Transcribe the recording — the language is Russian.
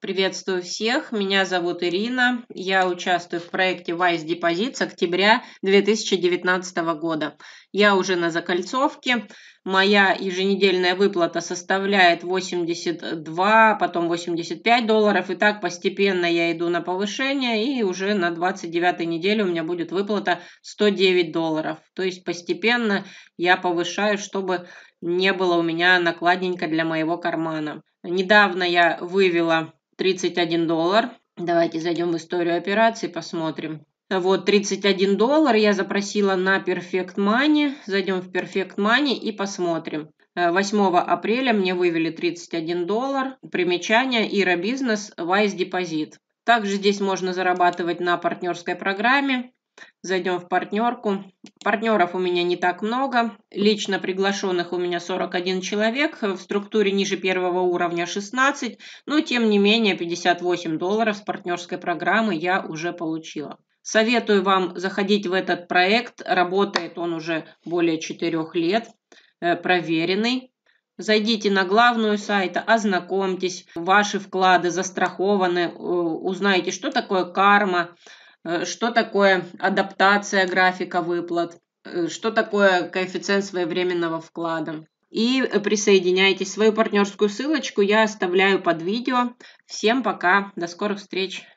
Приветствую всех, меня зовут Ирина, я участвую в проекте Wise Deposit с октября 2019 года. Я уже на закольцовке, моя еженедельная выплата составляет 82, потом 85 долларов, и так постепенно я иду на повышение, и уже на 29 неделе у меня будет выплата 109 долларов. То есть постепенно я повышаю, чтобы не было у меня накладненько для моего кармана. Недавно я вывела 31 доллар. Давайте зайдем в историю операции, посмотрим. Вот 31 доллар я запросила на Perfect Money. Зайдем в Perfect Money и посмотрим. 8 э, апреля мне вывели 31 доллар. Примечание Ира Бизнес Wise Deposit. Также здесь можно зарабатывать на партнерской программе. Зайдем в партнерку. Партнеров у меня не так много. Лично приглашенных у меня 41 человек. Э, в структуре ниже первого уровня 16. Но тем не менее 58 долларов с партнерской программы я уже получила. Советую вам заходить в этот проект. Работает он уже более 4 лет. Э, проверенный. Зайдите на главную сайта, ознакомьтесь, ваши вклады застрахованы, узнаете, что такое карма, Э, что такое адаптация графика выплат, э, что такое коэффициент своевременного вклада. И э, присоединяйтесь. Свою партнерскую ссылочку я оставляю под видео. Всем пока. До скорых встреч.